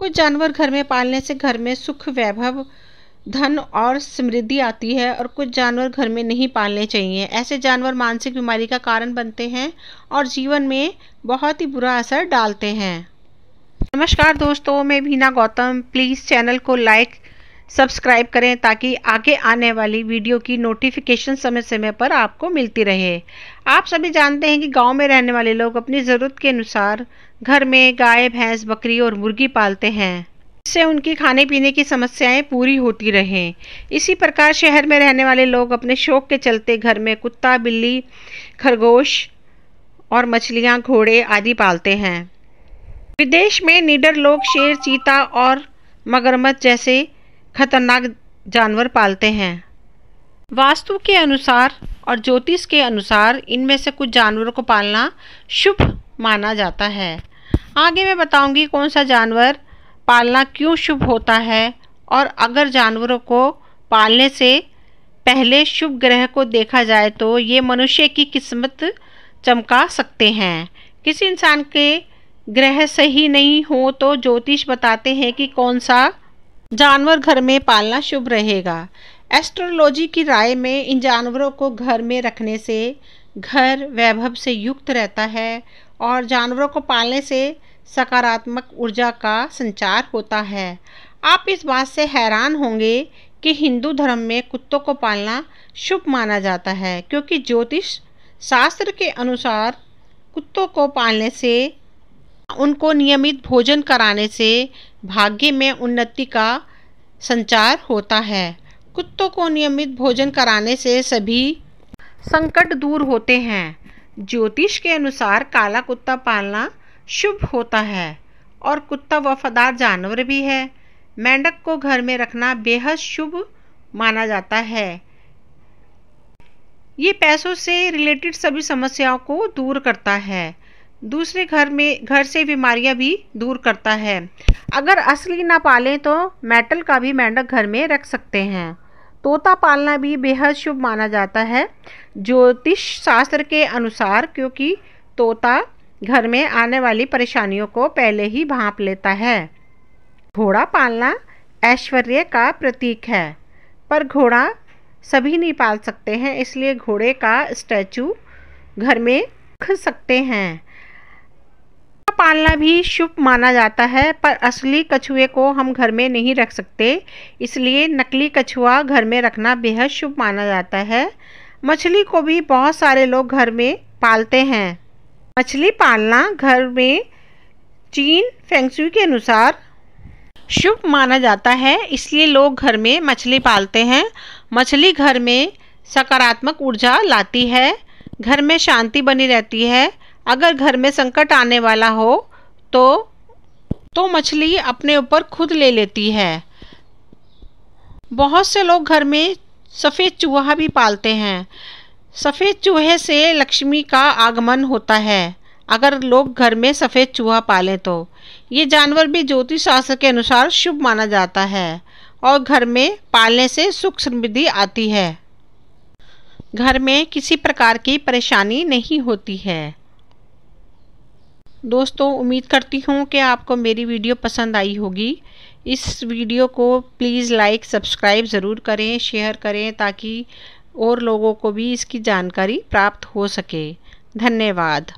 कुछ जानवर घर में पालने से घर में सुख वैभव धन और समृद्धि आती है और कुछ जानवर घर में नहीं पालने चाहिए ऐसे जानवर मानसिक बीमारी का कारण बनते हैं और जीवन में बहुत ही बुरा असर डालते हैं नमस्कार दोस्तों मैं भीना गौतम प्लीज़ चैनल को लाइक सब्सक्राइब करें ताकि आगे आने वाली वीडियो की नोटिफिकेशन समय समय पर आपको मिलती रहे आप सभी जानते हैं कि गांव में रहने वाले लोग अपनी ज़रूरत के अनुसार घर में गाय भैंस बकरी और मुर्गी पालते हैं इससे उनकी खाने पीने की समस्याएं पूरी होती रहें इसी प्रकार शहर में रहने वाले लोग अपने शौक के चलते घर में कुत्ता बिल्ली खरगोश और मछलियाँ घोड़े आदि पालते हैं विदेश में निडर लोग शेर चीता और मगरमच्छ जैसे खतरनाक जानवर पालते हैं वास्तु के अनुसार और ज्योतिष के अनुसार इनमें से कुछ जानवरों को पालना शुभ माना जाता है आगे मैं बताऊंगी कौन सा जानवर पालना क्यों शुभ होता है और अगर जानवरों को पालने से पहले शुभ ग्रह को देखा जाए तो ये मनुष्य की किस्मत चमका सकते हैं किसी इंसान के ग्रह सही नहीं हो तो ज्योतिष बताते हैं कि कौन सा जानवर घर में पालना शुभ रहेगा एस्ट्रोलॉजी की राय में इन जानवरों को घर में रखने से घर वैभव से युक्त रहता है और जानवरों को पालने से सकारात्मक ऊर्जा का संचार होता है आप इस बात से हैरान होंगे कि हिंदू धर्म में कुत्तों को पालना शुभ माना जाता है क्योंकि ज्योतिष शास्त्र के अनुसार कुत्तों को पालने से उनको नियमित भोजन कराने से भाग्य में उन्नति का संचार होता है कुत्तों को नियमित भोजन कराने से सभी संकट दूर होते हैं ज्योतिष के अनुसार काला कुत्ता पालना शुभ होता है और कुत्ता वफादार जानवर भी है मेंढक को घर में रखना बेहद शुभ माना जाता है ये पैसों से रिलेटेड सभी समस्याओं को दूर करता है दूसरे घर में घर से बीमारियां भी दूर करता है अगर असली ना पालें तो मेटल का भी मेंढक घर में रख सकते हैं तोता पालना भी बेहद शुभ माना जाता है ज्योतिष शास्त्र के अनुसार क्योंकि तोता घर में आने वाली परेशानियों को पहले ही भांप लेता है घोड़ा पालना ऐश्वर्य का प्रतीक है पर घोड़ा सभी नहीं पाल सकते हैं इसलिए घोड़े का स्टैचू घर में रख सकते हैं पालना भी शुभ माना जाता है पर असली कछुए को हम घर में नहीं रख सकते इसलिए नकली कछुआ घर में रखना बेहद शुभ माना जाता है मछली को भी बहुत सारे लोग घर में पालते हैं मछली पालना घर में चीन फेंगसुई के अनुसार शुभ माना जाता है इसलिए लोग घर में मछली पालते हैं मछली घर में सकारात्मक ऊर्जा लाती है घर में शांति बनी रहती है अगर घर में संकट आने वाला हो तो तो मछली अपने ऊपर खुद ले लेती है बहुत से लोग घर में सफ़ेद चूहा भी पालते हैं सफ़ेद चूहे से लक्ष्मी का आगमन होता है अगर लोग घर में सफ़ेद चूहा पालें तो ये जानवर भी ज्योतिष शास्त्र के अनुसार शुभ माना जाता है और घर में पालने से सुख समृद्धि आती है घर में किसी प्रकार की परेशानी नहीं होती है दोस्तों उम्मीद करती हूँ कि आपको मेरी वीडियो पसंद आई होगी इस वीडियो को प्लीज़ लाइक सब्सक्राइब ज़रूर करें शेयर करें ताकि और लोगों को भी इसकी जानकारी प्राप्त हो सके धन्यवाद